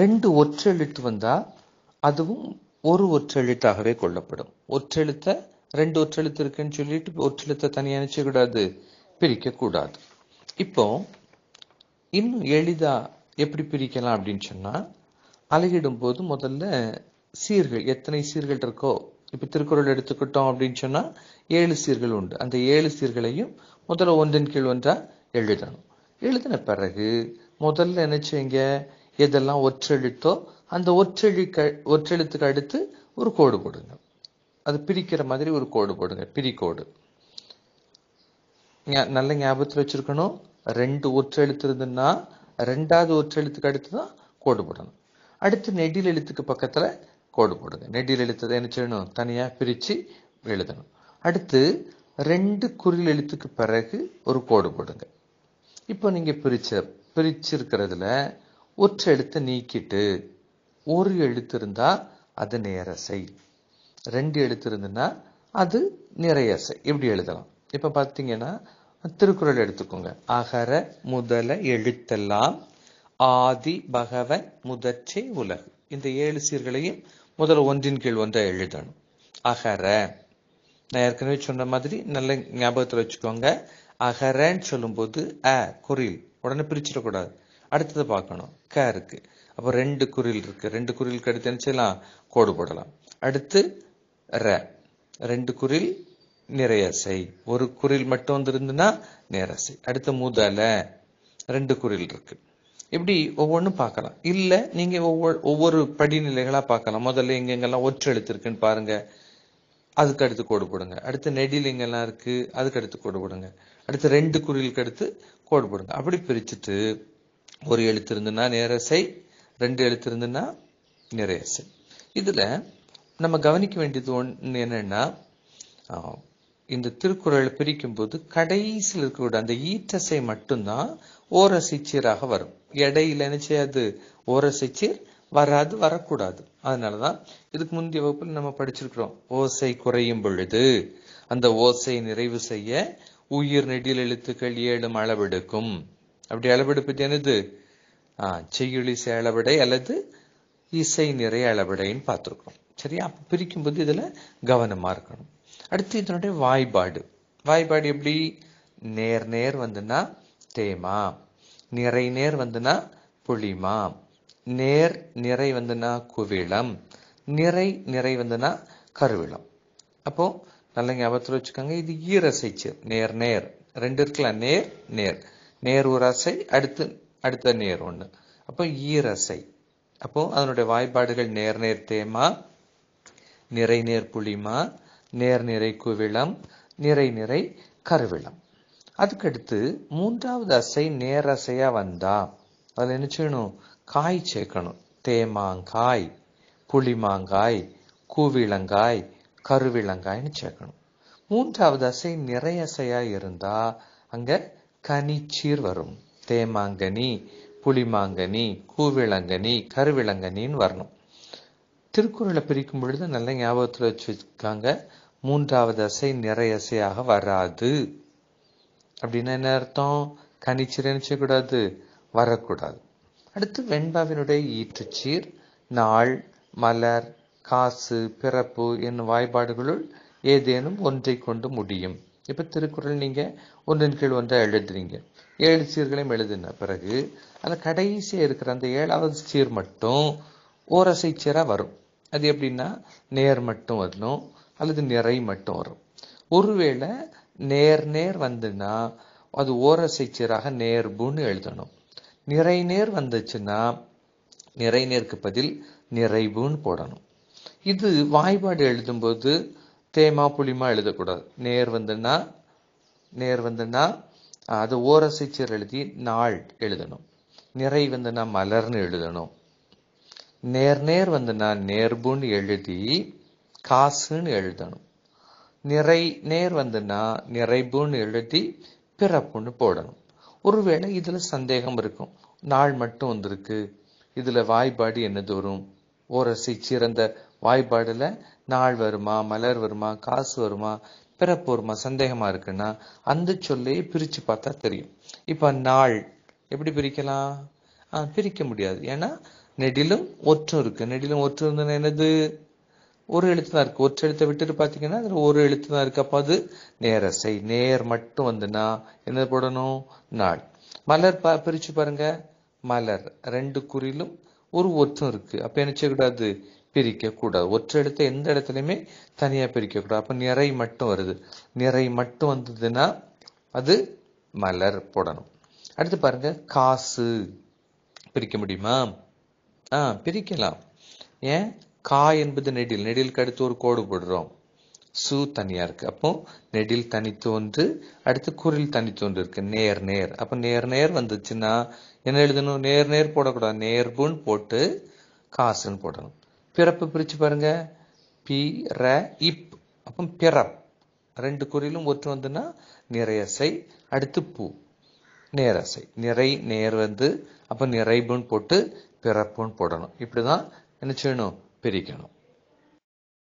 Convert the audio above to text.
ரெண்டு ஒற்றெழுத்து வந்தா அதுவும் ஒரு ஒற்றெழுத்தாகவே கொள்ளப்படும் ஒற்றெழுத்த ரெண்டு ஒற்றெழுத்து இருக்குன்னு சொல்லிட்டு ஒற்றெழுத்த தனியாக நினைச்சக்கூடாது பிரிக்க கூடாது இப்போ இன்னும் எளிதா எப்படி பிரிக்கலாம் அப்படின்னு சொன்னா அலகிடும் போது முதல்ல சீர்கள் எத்தனை சீர்கள் இருக்கோ இப்போ திருக்குறள் எடுத்துக்கிட்டோம் அப்படின்னு சொன்னால் ஏழு சீர்கள் உண்டு அந்த ஏழு சீர்களையும் முதல்ல ஒன்றின் கீழ் ஒன்றா எழுதணும் எழுதின பிறகு முதல்ல நினைச்சீங்க எதெல்லாம் ஒற்றெழுத்தோ அந்த ஒற்றெழு ஒற்றெழுத்துக்கு அடுத்து ஒரு கோடு போடுங்க அது பிரிக்கிற மாதிரி ஒரு கோடு போடுங்க பிரிக்கோடு நல்ல ஞாபகத்தில் வச்சிருக்கணும் ரெண்டு ஒற்றெழுத்து இருந்ததுன்னா ரெண்டாவது ஒற்றெழுத்துக்கு அடுத்து தான் கோடு போடணும் அடுத்து நெடில் எழுத்துக்கு பக்கத்தில் கோடு போடுங்க நெடில் எழுத்து என்ன செய்யணும் தனியாக பிரித்து எழுதணும் அடுத்து ரெண்டு குரில் எழுத்துக்கு பிறகு ஒரு கோடு போடுங்க இப்போ நீங்கள் பிரிச்ச பிரிச்சிருக்கிறதுல ஒற்றை எழுத்தை நீக்கிட்டு ஒரு எழுத்து இருந்தால் அது நேரசை ரெண்டு எழுத்து இருந்ததுன்னா அது நிறையசை இப்படி எழுதலாம் இப்போ பாத்தீங்கன்னா திருக்குறள் எடுத்துக்கோங்க அகர முதல எழுத்தெல்லாம் ஆதி பகவ முதற்சை உலகு இந்த ஏழு சீர்களையும் முதல்ல ஒன்றின் கீழ் வந்து எழுதணும் அகர நான் ஏற்கனவே சொன்ன மாதிரி நல்ல ஞாபகத்தில் வச்சுக்கோங்க அகரன்னு சொல்லும்போது அ குரில் உடனே பிரிச்சிடக்கூடாது அடுத்தது பார்க்கணும் க இருக்கு அப்ப ரெண்டு குரில் இருக்கு ரெண்டு குரில் அடுத்து என்ன கோடு போடலாம் அடுத்து ர ரெண்டு குரில் நிறையசை ஒரு குரில் மட்டும் வந்திருந்துன்னா நேரசை அடுத்து முதல ரெண்டு குரில் இருக்கு இப்படி ஒவ்வொன்றும் பார்க்கலாம் இல்லை நீங்க ஒவ்வொரு ஒவ்வொரு படிநிலைகளா பார்க்கலாம் முதல்ல எங்கெங்கெல்லாம் ஒற்றெழுத்து இருக்குன்னு பாருங்க அதுக்கு அடுத்து கோடு போடுங்க அடுத்து நெடிலிங்கெல்லாம் இருக்கு அதுக்கு அடுத்து கோடு போடுங்க அடுத்து ரெண்டு குரிலுக்கு அடுத்து கோடு போடுங்க அப்படி பிரிச்சுட்டு ஒரு எழுத்து இருந்துன்னா நேரசை ரெண்டு எழுத்து இருந்துன்னா நிறையசை இதில் நம்ம கவனிக்க வேண்டியது ஒன்று என்னன்னா இந்த திருக்குறளை பிரிக்கும் போது கடைசியில் இருக்கக்கூடிய அந்த ஈற்றசை மட்டும்தான் ஓரசிச்சீராக வரும் இடையில நினைச்சது ஓரசிச்சீர் வராது வரக்கூடாது அதனாலதான் இதுக்கு முந்தைய வகுப்பில் நம்ம படிச்சிருக்கிறோம் ஓசை குறையும் பொழுது அந்த ஓசை நிறைவு செய்ய உயிர் நெடியில் எழுத்துக்கள் ஏழும் அளவெடுக்கும் அப்படி அளவெடுப்பது என்னது செய்யுளி இசை அளவிடை அல்லது இசை நிறைய அளவிடைன்னு பார்த்துருக்கோம் சரியா அப்போ பிரிக்கும்போது இதில் கவனமாக இருக்கணும் அடுத்து இதனுடைய வாய்பாடு வாய்பாடு எப்படி நேர் நேர் வந்துன்னா தேமா நிறை நேர் வந்துன்னா புளிமா நேர் நிறை வந்துன்னா குவிளம் நிறை நிறை வந்துன்னா கருவிளம் அப்போ நல்ல ஞாபகத்தில் வச்சுக்கோங்க இது ஈரசைச்சு நேர் நேர் ரெண்டு இருக்கலாம் நேர் நேர் நேர் ஒரு அசை அடுத்து அடுத்த நேர் ஒன்று அப்போ ஈரசை அப்போ அதனுடைய வாய்ப்பாடுகள் நேர் தேமா நிறை நேர் புளிமா நேர் நிறை குவிளம் நிறை நிறை கருவிளம் அதுக்கடுத்து மூன்றாவது அசை நேரசையா வந்தா அதில் என்ன செய்யணும் காய் சேர்க்கணும் தேமாங்காய் புளிமாங்காய் கூவிளங்காய் கருவிளங்காய்னு சேர்க்கணும் மூன்றாவது அசை நிறையசையா இருந்தா அங்க கனிச்சீர் வரும் தேமாங்கனி புளிமாங்கனி கூவிளங்கனி கருவிளங்கனின்னு வரணும் திருக்குறளை பிரிக்கும் பொழுது நல்ல ஞாபகத்தில் வச்சுருக்காங்க மூன்றாவது அசை அசையாக வராது அப்படின்னா என்ன அர்த்தம் கனிச்சீர் நினைச்சக்கூடாது வரக்கூடாது அடுத்து வெண்பாவினுடைய ஈற்றுச்சீர் நாள் மலர் காசு பிறப்பு என்னும் வாய்பாடுகளுள் ஏதேனும் ஒன்றை கொண்டு முடியும் இப்போ திருக்குறள் நீங்கள் ஒன்றின் கீழ் ஒன்றாக எழுதுறீங்க ஏழு சீர்களையும் எழுதின பிறகு அந்த கடைசியாக இருக்கிற அந்த ஏழாவது சீர் மட்டும் ஓரசை சீராக வரும் அது எப்படின்னா நேர் மட்டும் வரணும் அல்லது நிறை மட்டும் வரும் ஒருவேளை நேர் நேர் வந்துன்னா அது ஓரசை சீராக நேர்புன்னு எழுதணும் நிறை நேர் வந்துச்சுன்னா நிறை நேருக்கு பதில் நிறைவுன்னு போடணும் இது வாய்பாடு எழுதும்போது தேமா புளிமா எழுதக்கூடாது நேர் வந்துன்னா நேர் வந்துன்னா அது ஓரசிச்சர் எழுதி நாள் எழுதணும் நிறை வந்துன்னா மலர்னு எழுதணும் நேர் நேர் வந்துன்னா நேர்புன்னு எழுதி காசுன்னு எழுதணும் நிறை நேர் வந்துன்னா நிறைபுன்னு எழுதி பிறப்புன்னு போடணும் ஒருவேளை இதுல சந்தேகம் இருக்கும் நாள் மட்டும் வந்திருக்கு இதுல வாய்ப்பாடு என்னது வரும் ஓரசை சிறந்த வாய்ப்பாடுல நாள் வருமா மலர் வருமா காசு வருமா பிறப்பு வருமா சந்தேகமா இருக்குன்னா அந்த சொல்லையே பிரிச்சு பார்த்தா தெரியும் இப்ப நாள் எப்படி பிரிக்கலாம் பிரிக்க முடியாது ஏன்னா நெடிலும் ஒற்றும் இருக்கு நெடிலும் ஒற்று இருந்ததுன்னா என்னது ஒரு எழுத்து தான் இருக்கு ஒற்றை எழுத்தை விட்டுட்டு பாத்தீங்கன்னா அதுல ஒரு எழுத்து தான் இருக்கு அப்ப அது நேரசை நேர் மட்டும் வந்துன்னா என்ன போடணும் நாள் மலர் பா பிரிச்சு பாருங்க மலர் ரெண்டு குறிலும் ஒரு ஒற்றும் இருக்கு அப்ப என்ன செய்யக்கூடாது பிரிக்கக்கூடாது ஒற்றை இடத்த எந்த இடத்துலையுமே தனியாக பிரிக்கக்கூடாது அப்போ நிறை மட்டும் வருது நிறை மட்டும் வந்ததுன்னா அது மலர் போடணும் அடுத்து பாருங்க காசு பிரிக்க முடியுமா ஆ பிரிக்கலாம் ஏன் கா என்பது நெடில் நெடிலுக்கு அடுத்து ஒரு கோடு போடுறோம் சு தனியா இருக்கு அப்போ நெடில் தனித்து ஒன்று அடுத்து குரில் தனித்து ஒன்று இருக்கு நேர் நேர் அப்போ நேர் நேர் வந்துச்சுன்னா என்ன எழுதணும் நேர் நேர் போடக்கூடாது நேர்புன்னு போட்டு காசுன்னு போடணும் பிறப்பு பிரித்து பாருங்க பி ர இப் அப்போ பிறப் ரெண்டு குறியிலும் ஒற்று வந்துன்னா நிறையசை அடுத்து பூ நேரசை நிறை நேர் வந்து அப்போ நிறைபுன்னு போட்டு பிறப்புன்னு போடணும் இப்படிதான் என்ன செய்யணும் பிரிக்கணும்